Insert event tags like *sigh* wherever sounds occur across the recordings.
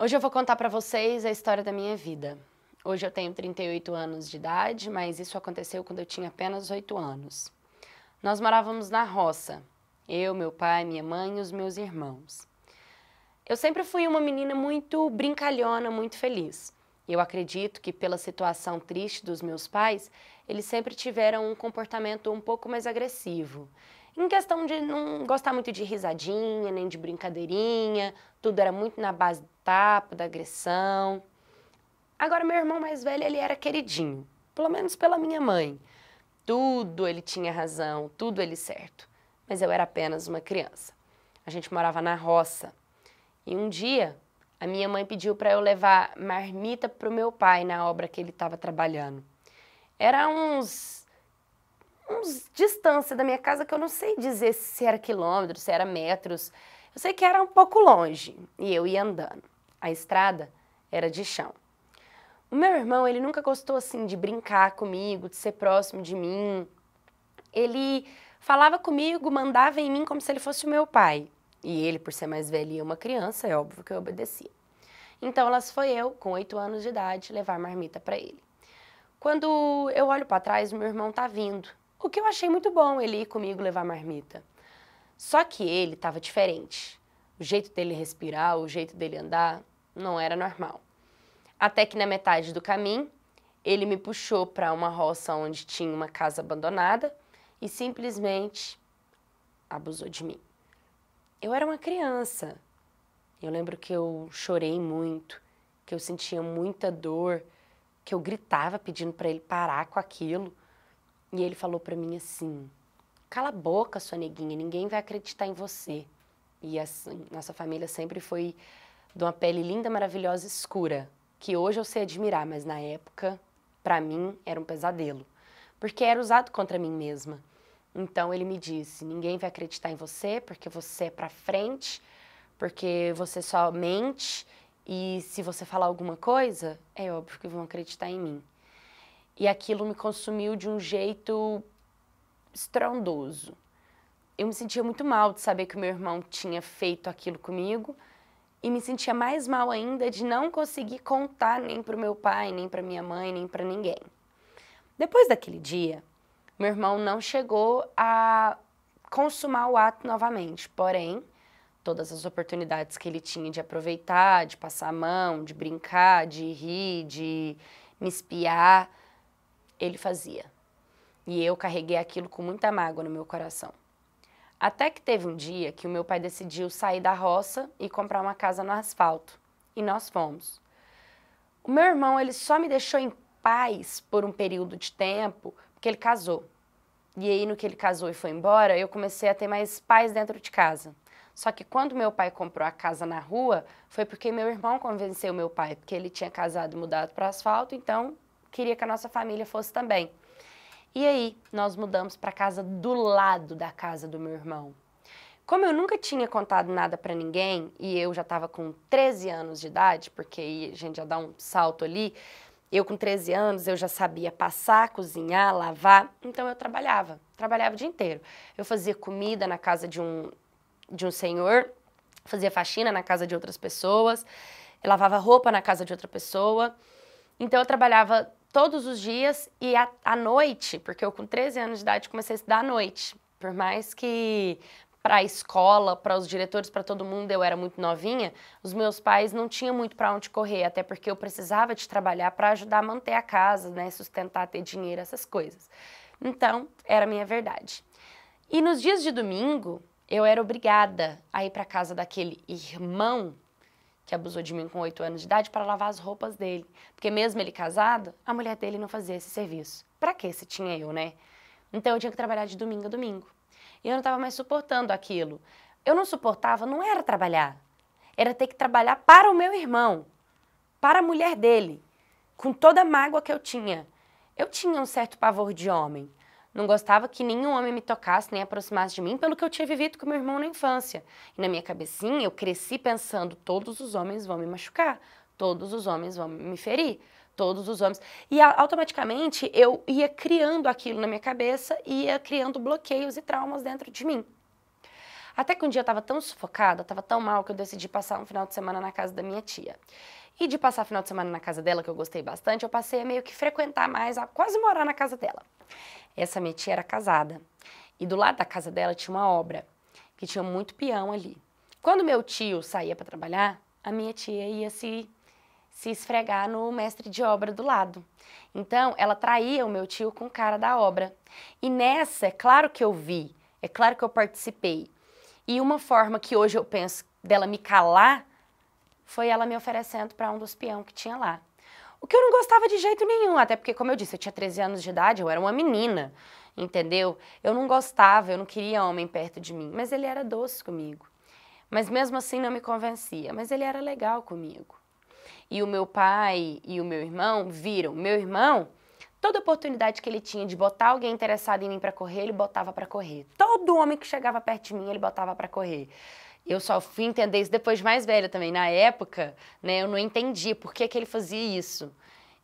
Hoje eu vou contar para vocês a história da minha vida. Hoje eu tenho 38 anos de idade, mas isso aconteceu quando eu tinha apenas 8 anos. Nós morávamos na roça, eu, meu pai, minha mãe e os meus irmãos. Eu sempre fui uma menina muito brincalhona, muito feliz. Eu acredito que pela situação triste dos meus pais, eles sempre tiveram um comportamento um pouco mais agressivo. Em questão de não gostar muito de risadinha, nem de brincadeirinha, tudo era muito na base tapa, da agressão. Agora, meu irmão mais velho, ele era queridinho, pelo menos pela minha mãe. Tudo ele tinha razão, tudo ele certo. Mas eu era apenas uma criança. A gente morava na roça. E um dia, a minha mãe pediu para eu levar marmita para o meu pai na obra que ele estava trabalhando. Era uns uns distância da minha casa que eu não sei dizer se era quilômetros, se era metros. Eu sei que era um pouco longe e eu ia andando. A estrada era de chão. O meu irmão, ele nunca gostou assim de brincar comigo, de ser próximo de mim. Ele falava comigo, mandava em mim como se ele fosse o meu pai. E ele, por ser mais velho e uma criança, é óbvio que eu obedecia. Então, lá foi eu, com oito anos de idade, levar a marmita para ele. Quando eu olho para trás, meu irmão tá vindo. O que eu achei muito bom ele ir comigo levar a marmita. Só que ele estava diferente. O jeito dele respirar, o jeito dele andar, não era normal. Até que na metade do caminho, ele me puxou para uma roça onde tinha uma casa abandonada e simplesmente abusou de mim. Eu era uma criança. Eu lembro que eu chorei muito, que eu sentia muita dor, que eu gritava pedindo para ele parar com aquilo. E ele falou para mim assim: "Cala a boca, sua neguinha, ninguém vai acreditar em você". E assim, nossa família sempre foi de uma pele linda, maravilhosa, escura, que hoje eu sei admirar, mas na época, para mim, era um pesadelo, porque era usado contra mim mesma. Então ele me disse: ninguém vai acreditar em você porque você é para frente, porque você só mente e se você falar alguma coisa, é óbvio que vão acreditar em mim. E aquilo me consumiu de um jeito estrondoso. Eu me sentia muito mal de saber que o meu irmão tinha feito aquilo comigo, e me sentia mais mal ainda de não conseguir contar nem para o meu pai, nem para minha mãe, nem para ninguém. Depois daquele dia, meu irmão não chegou a consumar o ato novamente, porém, todas as oportunidades que ele tinha de aproveitar, de passar a mão, de brincar, de rir, de me espiar, ele fazia. E eu carreguei aquilo com muita mágoa no meu coração. Até que teve um dia que o meu pai decidiu sair da roça e comprar uma casa no asfalto. E nós fomos. O meu irmão, ele só me deixou em paz por um período de tempo, porque ele casou. E aí, no que ele casou e foi embora, eu comecei a ter mais paz dentro de casa. Só que quando meu pai comprou a casa na rua, foi porque meu irmão convenceu meu pai, porque ele tinha casado e mudado para asfalto, então queria que a nossa família fosse também. E aí nós mudamos para casa do lado da casa do meu irmão. Como eu nunca tinha contado nada para ninguém e eu já estava com 13 anos de idade, porque aí a gente já dá um salto ali, eu com 13 anos eu já sabia passar, cozinhar, lavar, então eu trabalhava, trabalhava o dia inteiro. Eu fazia comida na casa de um de um senhor, fazia faxina na casa de outras pessoas, lavava roupa na casa de outra pessoa. Então eu trabalhava todos os dias e à, noite, porque eu com 13 anos de idade comecei a estudar à noite. Por mais que para a escola, para os diretores, para todo mundo, eu era muito novinha, os meus pais não tinham muito para onde correr, até porque eu precisava de trabalhar para ajudar a manter a casa, né, sustentar, ter dinheiro, essas coisas. Então, era a minha verdade. E nos dias de domingo, eu era obrigada a ir para casa daquele irmão que abusou de mim com 8 anos de idade, para lavar as roupas dele. Porque mesmo ele casado, a mulher dele não fazia esse serviço. Para que se tinha eu, né? Então eu tinha que trabalhar de domingo a domingo. E eu não estava mais suportando aquilo. Eu não suportava, não era trabalhar. Era ter que trabalhar para o meu irmão, para a mulher dele, com toda a mágoa que eu tinha. Eu tinha um certo pavor de homem. Não gostava que nenhum homem me tocasse nem aproximasse de mim pelo que eu tinha vivido com meu irmão na infância. E na minha cabecinha eu cresci pensando: todos os homens vão me machucar, todos os homens vão me ferir, todos os homens. E automaticamente eu ia criando aquilo na minha cabeça e ia criando bloqueios e traumas dentro de mim. Até que um dia eu estava tão sufocada, estava tão mal, que eu decidi passar um final de semana na casa da minha tia. E de passar final de semana na casa dela, que eu gostei bastante, eu passei a meio que frequentar mais, a quase morar na casa dela. Essa minha tia era casada. E do lado da casa dela tinha uma obra, que tinha muito peão ali. Quando meu tio saía para trabalhar, a minha tia ia se, se esfregar no mestre de obra do lado. Então, ela traía o meu tio com o cara da obra. E nessa, é claro que eu vi, é claro que eu participei. E uma forma que hoje eu penso dela me calar foi ela me oferecendo para um dos peão que tinha lá. O que eu não gostava de jeito nenhum, até porque, como eu disse, eu tinha 13 anos de idade, eu era uma menina, entendeu? Eu não gostava, eu não queria homem perto de mim, mas ele era doce comigo. Mas mesmo assim não me convencia, mas ele era legal comigo. E o meu pai e o meu irmão viram. Meu irmão, toda oportunidade que ele tinha de botar alguém interessado em mim para correr, ele botava para correr. Todo homem que chegava perto de mim, ele botava para correr. Eu só fui entender isso depois de mais velha também. Na época, né, eu não entendi por que, que ele fazia isso.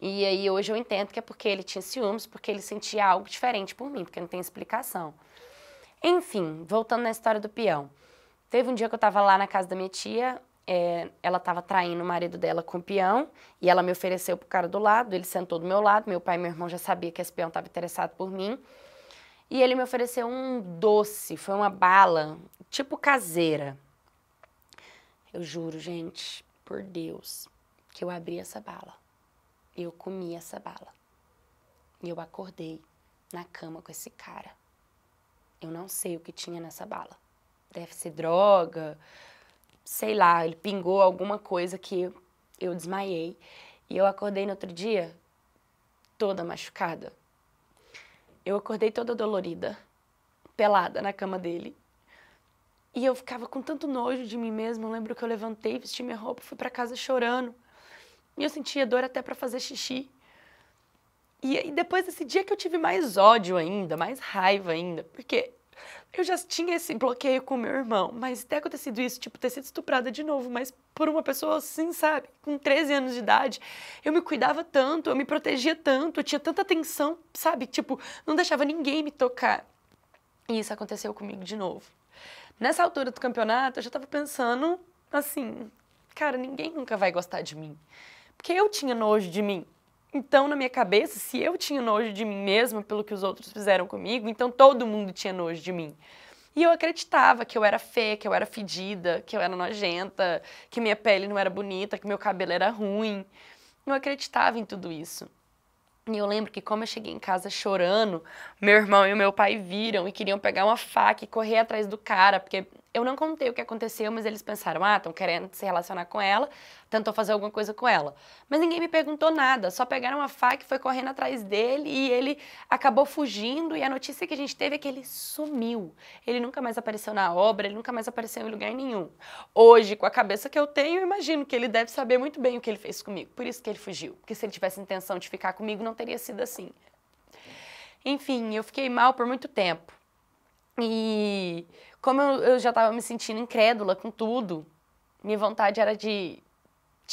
E aí hoje eu entendo que é porque ele tinha ciúmes, porque ele sentia algo diferente por mim, porque não tem explicação. Enfim, voltando na história do peão. Teve um dia que eu estava lá na casa da minha tia, é, ela estava traindo o marido dela com o peão, e ela me ofereceu pro cara do lado, ele sentou do meu lado, meu pai e meu irmão já sabiam que esse peão estava interessado por mim. E ele me ofereceu um doce, foi uma bala, tipo caseira. Eu juro, gente, por Deus, que eu abri essa bala. Eu comi essa bala. E eu acordei na cama com esse cara. Eu não sei o que tinha nessa bala. Deve ser droga, sei lá, ele pingou alguma coisa que eu desmaiei. E eu acordei no outro dia toda machucada. Eu acordei toda dolorida, pelada na cama dele. E eu ficava com tanto nojo de mim mesma. Eu lembro que eu levantei, vesti minha roupa, fui para casa chorando. E eu sentia dor até para fazer xixi. E, e depois desse dia que eu tive mais ódio ainda, mais raiva ainda, porque eu já tinha esse bloqueio com meu irmão, mas ter acontecido isso, tipo, ter sido estuprada de novo, mas por uma pessoa assim, sabe, com 13 anos de idade, eu me cuidava tanto, eu me protegia tanto, eu tinha tanta atenção, sabe, tipo, não deixava ninguém me tocar. E isso aconteceu comigo de novo. Nessa altura do campeonato, eu já estava pensando assim, cara, ninguém nunca vai gostar de mim. Porque eu tinha nojo de mim. Então, na minha cabeça, se eu tinha nojo de mim mesma pelo que os outros fizeram comigo, então todo mundo tinha nojo de mim. E eu acreditava que eu era feia, que eu era fedida, que eu era nojenta, que minha pele não era bonita, que meu cabelo era ruim. Eu acreditava em tudo isso. E eu lembro que como eu cheguei em casa chorando, meu irmão e meu pai viram e queriam pegar uma faca e correr atrás do cara, porque eu não contei o que aconteceu, mas eles pensaram, ah, estão querendo se relacionar com ela, tentou fazer alguma coisa com ela. Mas ninguém me perguntou nada, só pegaram uma faca e foi correndo atrás dele e ele acabou fugindo e a notícia que a gente teve é que ele sumiu. Ele nunca mais apareceu na obra, ele nunca mais apareceu em lugar nenhum. Hoje, com a cabeça que eu tenho, eu imagino que ele deve saber muito bem o que ele fez comigo, por isso que ele fugiu. Porque se ele tivesse intenção de ficar comigo, não teria sido assim. Enfim, eu fiquei mal por muito tempo. E como eu, já estava me sentindo incrédula com tudo, minha vontade era de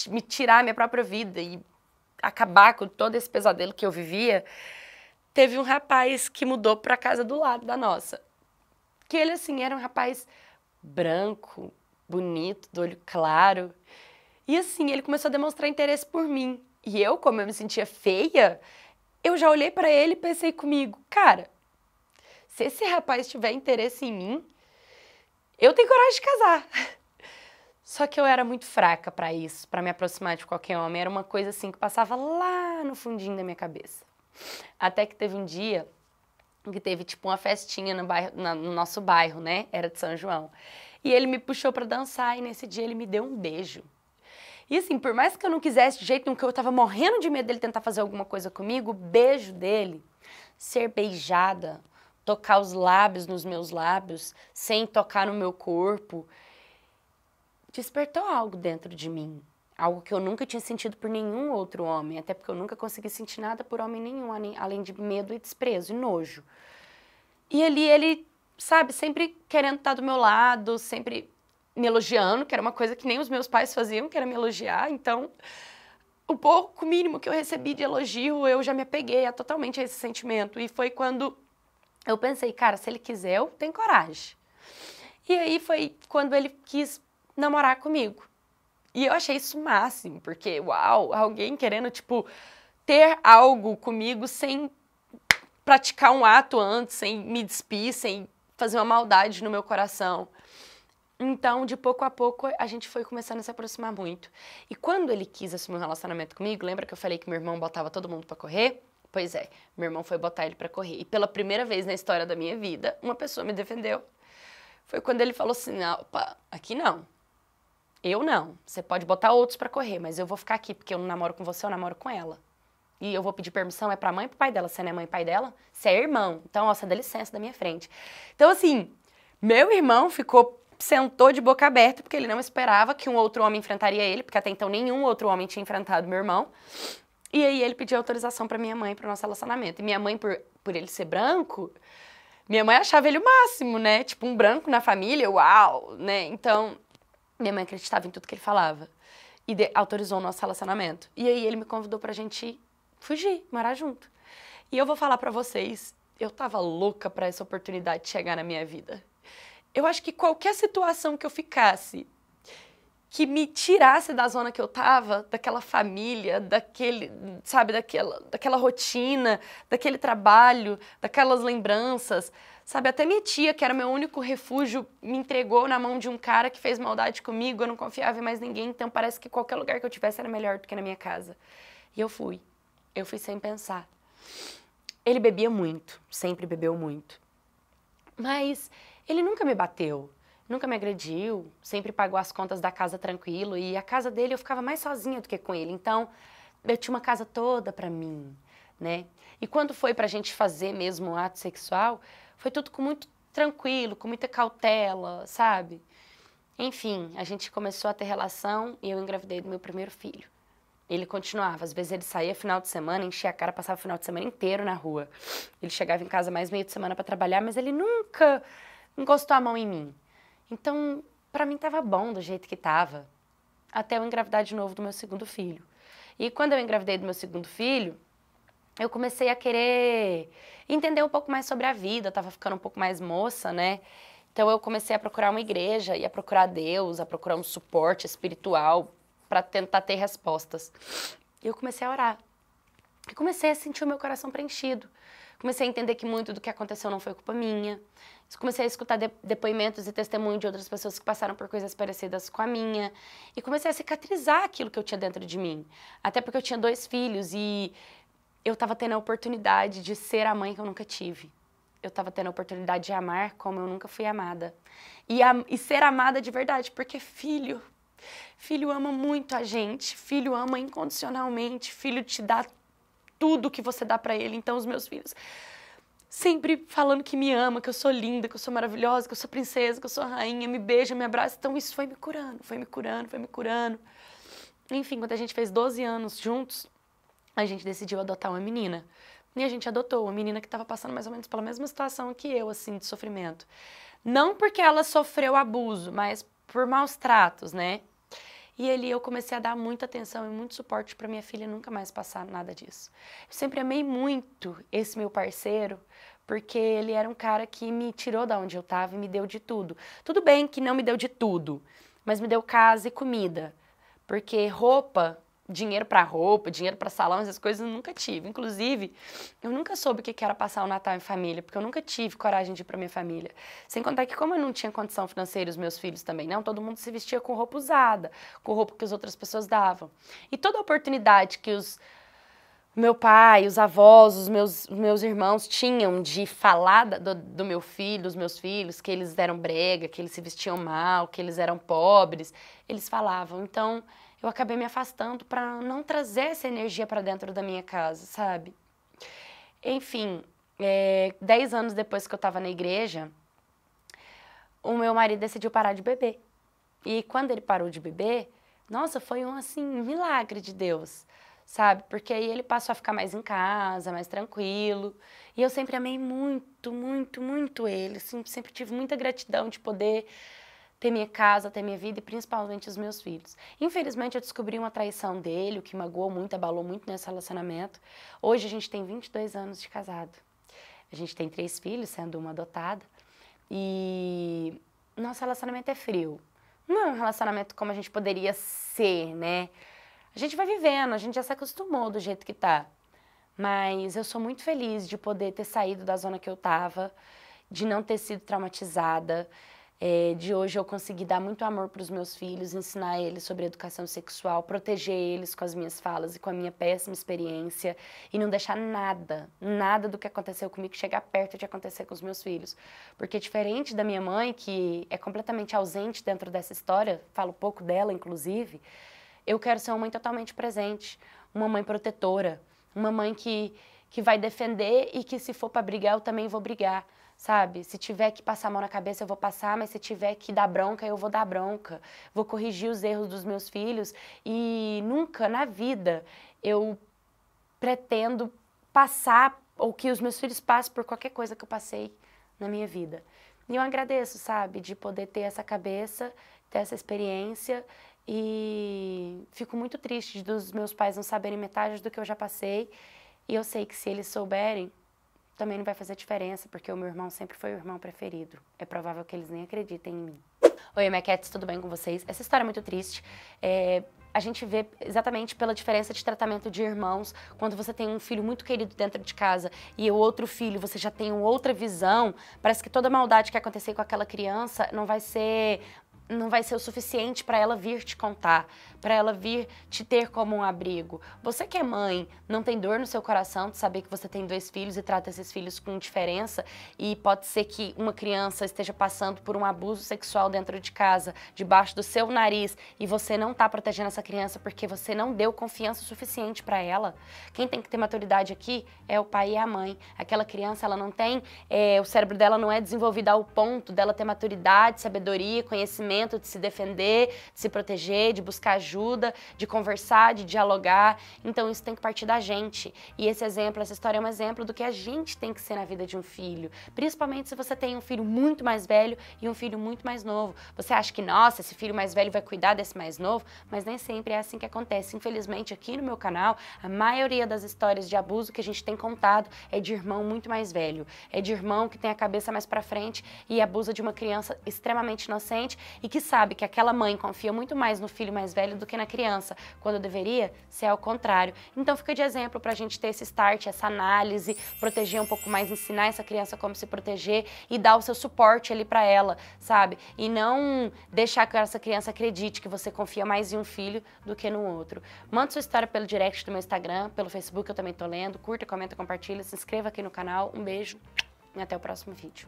me tirar minha própria vida e acabar com todo esse pesadelo que eu vivia. Teve um rapaz que mudou para a casa do lado da nossa. Que ele assim era um rapaz branco, bonito, do olho claro. E assim, ele começou a demonstrar interesse por mim. E eu, como eu me sentia feia, eu já olhei para ele e pensei comigo, cara, se esse rapaz tiver interesse em mim, eu tenho coragem de casar. *laughs* Só que eu era muito fraca para isso, para me aproximar de qualquer homem. Era uma coisa assim que passava lá no fundinho da minha cabeça. Até que teve um dia que teve tipo uma festinha no, bairro, no nosso bairro, né? Era de São João. E ele me puxou para dançar e nesse dia ele me deu um beijo. E assim, por mais que eu não quisesse de jeito nenhum, que eu tava morrendo de medo dele tentar fazer alguma coisa comigo, o beijo dele, ser beijada, tocar os lábios nos meus lábios, sem tocar no meu corpo, despertou algo dentro de mim. Algo que eu nunca tinha sentido por nenhum outro homem, até porque eu nunca consegui sentir nada por homem nenhum, além de medo e desprezo e nojo. E ali ele, sabe, sempre querendo estar do meu lado, sempre me elogiando, que era uma coisa que nem os meus pais faziam, que era me elogiar. Então, o pouco mínimo que eu recebi de elogio, eu já me apeguei totalmente a esse sentimento. E foi quando eu pensei, cara, se ele quiser, eu tenho coragem. E aí foi quando ele quis namorar comigo. E eu achei isso o máximo, porque, uau, alguém querendo, tipo, ter algo comigo sem praticar um ato antes, sem me despir, sem fazer uma maldade no meu coração. Então, de pouco a pouco, a gente foi começando a se aproximar muito. E quando ele quis assumir um relacionamento comigo, lembra que eu falei que meu irmão botava todo mundo para correr? Pois é, meu irmão foi botar ele para correr. E pela primeira vez na história da minha vida, uma pessoa me defendeu. Foi quando ele falou assim: não, opa, aqui não. Eu não. Você pode botar outros para correr, mas eu vou ficar aqui porque eu não namoro com você, eu namoro com ela. E eu vou pedir permissão, é pra mãe e pro pai dela. Você não é mãe e pai dela? Você é irmão. Então, ó, você dá licença da minha frente. Então, assim, meu irmão ficou, sentou de boca aberta porque ele não esperava que um outro homem enfrentaria ele, porque até então nenhum outro homem tinha enfrentado meu irmão. E aí ele pediu autorização para minha mãe para o nosso relacionamento. E minha mãe, por, por ele ser branco, minha mãe achava ele o máximo, né? Tipo, um branco na família, uau, né? Então, minha mãe acreditava em tudo que ele falava. E de, autorizou o nosso relacionamento. E aí ele me convidou pra gente fugir, morar junto. E eu vou falar para vocês, eu tava louca para essa oportunidade chegar na minha vida. Eu acho que qualquer situação que eu ficasse que me tirasse da zona que eu tava, daquela família, daquele, sabe, daquela, daquela rotina, daquele trabalho, daquelas lembranças. Sabe, até minha tia, que era meu único refúgio, me entregou na mão de um cara que fez maldade comigo, eu não confiava em mais ninguém, então parece que qualquer lugar que eu tivesse era melhor do que na minha casa. E eu fui. Eu fui sem pensar. Ele bebia muito, sempre bebeu muito. Mas ele nunca me bateu nunca me agrediu, sempre pagou as contas da casa tranquilo e a casa dele eu ficava mais sozinha do que com ele. Então, eu tinha uma casa toda para mim, né? E quando foi para a gente fazer mesmo o ato sexual, foi tudo com muito tranquilo, com muita cautela, sabe? Enfim, a gente começou a ter relação e eu engravidei do meu primeiro filho. Ele continuava, às vezes ele saía final de semana, enchia a cara, passava o final de semana inteiro na rua. Ele chegava em casa mais meio de semana para trabalhar, mas ele nunca encostou a mão em mim. Então, para mim estava bom do jeito que estava, até eu engravidar de novo do meu segundo filho. E quando eu engravidei do meu segundo filho, eu comecei a querer entender um pouco mais sobre a vida, eu ficando um pouco mais moça, né? Então eu comecei a procurar uma igreja e a procurar Deus, a procurar um suporte espiritual para tentar ter respostas. E eu comecei a orar. E comecei a sentir o meu coração preenchido. Comecei a entender que muito do que aconteceu não foi culpa minha, comecei a escutar de, depoimentos e testemunhos de outras pessoas que passaram por coisas parecidas com a minha e comecei a cicatrizar aquilo que eu tinha dentro de mim. Até porque eu tinha dois filhos e eu estava tendo a oportunidade de ser a mãe que eu nunca tive. Eu estava tendo a oportunidade de amar como eu nunca fui amada. E, a, e ser amada de verdade, porque filho. Filho ama muito a gente, filho ama incondicionalmente, filho te dá tudo que você dá para ele. Então, os meus filhos sempre falando que me ama, que eu sou linda, que eu sou maravilhosa, que eu sou princesa, que eu sou rainha, me beija, me abraça. Então isso foi me curando, foi me curando, foi me curando. Enfim, quando a gente fez 12 anos juntos, a gente decidiu adotar uma menina. E a gente adotou uma menina que estava passando mais ou menos pela mesma situação que eu, assim, de sofrimento. Não porque ela sofreu abuso, mas por maus tratos, né? E ali eu comecei a dar muita atenção e muito suporte para minha filha nunca mais passar nada disso. Eu sempre amei muito esse meu parceiro, porque ele era um cara que me tirou da onde eu estava e me deu de tudo. Tudo bem que não me deu de tudo, mas me deu casa e comida, porque roupa dinheiro para roupa, dinheiro para salão, essas coisas eu nunca tive. Inclusive, eu nunca soube o que era passar o Natal em família, porque eu nunca tive coragem de ir para minha família. Sem contar que como eu não tinha condição financeira, os meus filhos também não, todo mundo se vestia com roupa usada, com roupa que as outras pessoas davam. E toda oportunidade que os meu pai, os avós, os meus, meus irmãos tinham de falar do, do, meu filho, dos meus filhos, que eles eram brega, que eles se vestiam mal, que eles eram pobres, eles falavam. Então, eu acabei me afastando para não trazer essa energia para dentro da minha casa, sabe? Enfim, é, dez anos depois que eu estava na igreja, o meu marido decidiu parar de beber. E quando ele parou de beber, nossa, foi um assim milagre de Deus, sabe? Porque aí ele passou a ficar mais em casa, mais tranquilo. E eu sempre amei muito, muito, muito ele. Assim, sempre tive muita gratidão de poder ter minha casa, ter minha vida e principalmente os meus filhos. Infelizmente, eu descobri uma traição dele, o que magoou muito, abalou muito nesse relacionamento. Hoje a gente tem 22 anos de casado. A gente tem três filhos, sendo uma adotada. E nosso relacionamento é frio. Não é um relacionamento como a gente poderia ser, né? A gente vai vivendo, a gente já se acostumou do jeito que tá. Mas eu sou muito feliz de poder ter saído da zona que eu tava, de não ter sido traumatizada, é, de hoje eu consegui dar muito amor para os meus filhos, ensinar eles sobre educação sexual, proteger eles com as minhas falas e com a minha péssima experiência e não deixar nada, nada do que aconteceu comigo chegar perto de acontecer com os meus filhos. Porque diferente da minha mãe, que é completamente ausente dentro dessa história, falo pouco dela inclusive, eu quero ser uma mãe totalmente presente, uma mãe protetora, uma mãe que que vai defender e que se for para brigar eu também vou brigar sabe? Se tiver que passar a mão na cabeça, eu vou passar, mas se tiver que dar bronca, eu vou dar bronca. Vou corrigir os erros dos meus filhos e nunca na vida eu pretendo passar ou que os meus filhos passem por qualquer coisa que eu passei na minha vida. E eu agradeço, sabe, de poder ter essa cabeça, ter essa experiência e fico muito triste dos meus pais não saberem metade do que eu já passei. E eu sei que se eles souberem, também não vai fazer diferença, porque o meu irmão sempre foi o irmão preferido. É provável que eles nem acreditem em mim. Oi, Maquettes, tudo bem com vocês? Essa história é muito triste. É, a gente vê exatamente pela diferença de tratamento de irmãos. Quando você tem um filho muito querido dentro de casa e o outro filho, você já tem outra visão, parece que toda maldade que acontecer com aquela criança não vai ser não vai ser o suficiente para ela vir te contar, para ela vir te ter como um abrigo. Você que é mãe, não tem dor no seu coração de saber que você tem dois filhos e trata esses filhos com diferença e pode ser que uma criança esteja passando por um abuso sexual dentro de casa, debaixo do seu nariz e você não está protegendo essa criança porque você não deu confiança suficiente para ela. Quem tem que ter maturidade aqui é o pai e a mãe. Aquela criança, ela não tem, é, o cérebro dela não é desenvolvido ao ponto dela ter maturidade, sabedoria, conhecimento de se defender, de se proteger, de buscar ajuda ajuda, de conversar, de dialogar. Então isso tem que partir da gente. E esse exemplo, essa história é um exemplo do que a gente tem que ser na vida de um filho. Principalmente se você tem um filho muito mais velho e um filho muito mais novo. Você acha que, nossa, esse filho mais velho vai cuidar desse mais novo, mas nem sempre é assim que acontece. Infelizmente, aqui no meu canal, a maioria das histórias de abuso que a gente tem contado é de irmão muito mais velho. É de irmão que tem a cabeça mais para frente e abusa de uma criança extremamente inocente e que sabe que aquela mãe confia muito mais no filho mais velho do que na criança, quando deveria ser ao contrário. Então fica de exemplo para a gente ter esse start, essa análise, proteger um pouco mais, ensinar essa criança como se proteger e dar o seu suporte ali para ela, sabe? E não deixar que essa criança acredite que você confia mais em um filho do que no outro. Manda sua história pelo direct do meu Instagram, pelo Facebook eu também tô lendo. Curta, comenta, compartilha, se inscreva aqui no canal. Um beijo e até o próximo vídeo.